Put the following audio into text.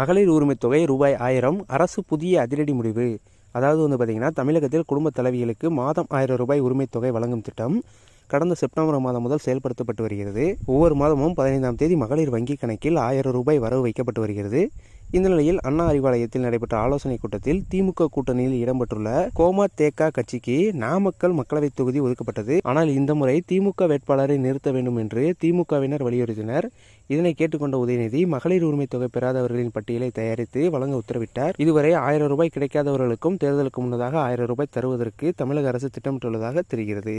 மகளிர் உரிமை தொகை ரூபாய் ஆயிரம் அரசு புதிய அதிரடி முடிவு அதாவது வந்து பார்த்தீங்கன்னா தமிழகத்தில் குடும்பத் தலைவிகளுக்கு மாதம் ஆயிரம் ரூபாய் உரிமை தொகை வழங்கும் திட்டம் கடந்த செப்டம்பர் மாதம் முதல் செயல்படுத்தப்பட்டு வருகிறது ஒவ்வொரு மாதமும் பதினைந்தாம் தேதி மகளிர் வங்கி கணக்கில் ஆயிரம் ரூபாய் வரவு வைக்கப்பட்டு வருகிறது இந்த நிலையில் அண்ணா அறிவாலயத்தில் நடைபெற்ற ஆலோசனைக் கூட்டத்தில் திமுக கூட்டணியில் இடம்பெற்றுள்ள கோமா தேக்கா கட்சிக்கு நாமக்கல் மக்களவைத் தொகுதி ஒதுக்கப்பட்டது ஆனால் இந்த முறை திமுக வேட்பாளரை நிறுத்த வேண்டும் என்று திமுகவினர் வலியுறுத்தினர் இதனை கேட்டுக்கொண்ட உதயநிதி மகளிர் உரிமை தொகை பெறாதவர்களின் பட்டியலை தயாரித்து வழங்க உத்தரவிட்டார் இதுவரை ஆயிரம் ரூபாய் கிடைக்காதவர்களுக்கும் தேர்தலுக்கு முன்னதாக ஆயிரம் ரூபாய் தருவதற்கு தமிழக அரசு திட்டமிட்டுள்ளதாக தெரிகிறது